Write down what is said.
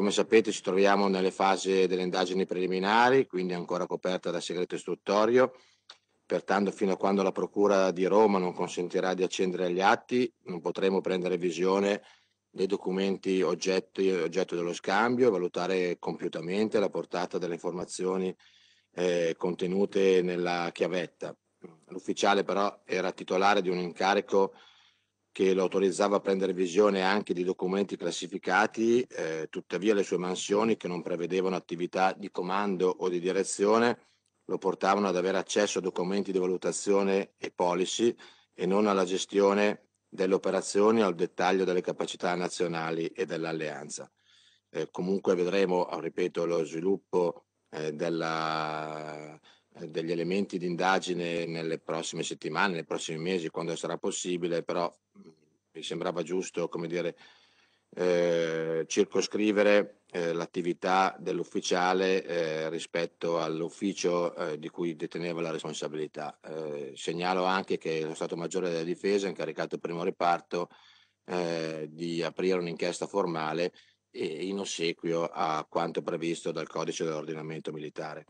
Come sapete ci troviamo nelle fasi delle indagini preliminari, quindi ancora coperta da segreto istruttorio, pertanto fino a quando la Procura di Roma non consentirà di accendere gli atti non potremo prendere visione dei documenti oggetti, oggetto dello scambio e valutare compiutamente la portata delle informazioni eh, contenute nella chiavetta. L'ufficiale però era titolare di un incarico che lo autorizzava a prendere visione anche di documenti classificati, eh, tuttavia le sue mansioni, che non prevedevano attività di comando o di direzione, lo portavano ad avere accesso a documenti di valutazione e policy e non alla gestione delle operazioni al dettaglio delle capacità nazionali e dell'alleanza. Eh, comunque vedremo, ripeto, lo sviluppo eh, della degli elementi di indagine nelle prossime settimane, nei prossimi mesi, quando sarà possibile, però mm, mi sembrava giusto, come dire, eh, circoscrivere eh, l'attività dell'ufficiale eh, rispetto all'ufficio eh, di cui deteneva la responsabilità. Eh, segnalo anche che lo Stato Maggiore della Difesa ha incaricato il primo reparto eh, di aprire un'inchiesta formale in ossequio a quanto previsto dal codice dell'ordinamento militare.